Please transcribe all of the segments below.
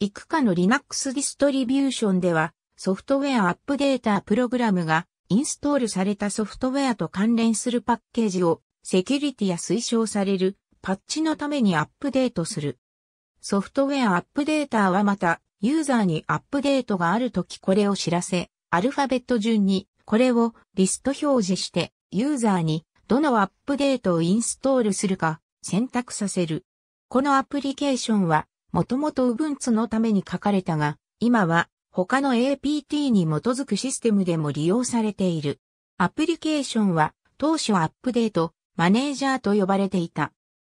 いくかの Linux ディストリビューションでは、ソフトウェアアップデータプログラムがインストールされたソフトウェアと関連するパッケージをセキュリティや推奨されるパッチのためにアップデートする。ソフトウェアアップデータはまたユーザーにアップデートがあるときこれを知らせ、アルファベット順にこれをリスト表示してユーザーにどのアップデートをインストールするか選択させる。このアプリケーションはもともと Ubuntu のために書かれたが、今は他の APT に基づくシステムでも利用されている。アプリケーションは当初アップデート、マネージャーと呼ばれていた。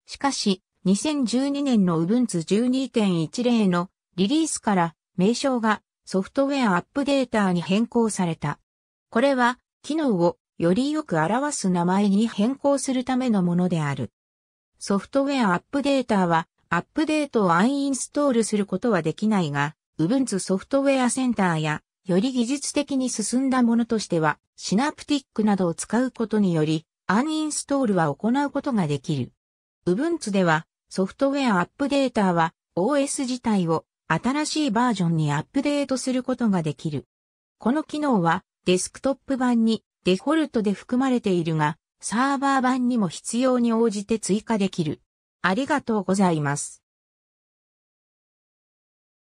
しかし、2012年の Ubuntu 12.10のリリースから名称がソフトウェアアップデータに変更された。これは機能をよりよく表す名前に変更するためのものである。ソフトウェアアップデータはアップデートをアンインストールすることはできないが、Ubuntu ソフトウェアセンターや、より技術的に進んだものとしては、シナプティックなどを使うことにより、アンインストールは行うことができる。Ubuntu では、ソフトウェアアップデータは、OS 自体を新しいバージョンにアップデートすることができる。この機能は、デスクトップ版にデフォルトで含まれているが、サーバー版にも必要に応じて追加できる。ありがとうございます。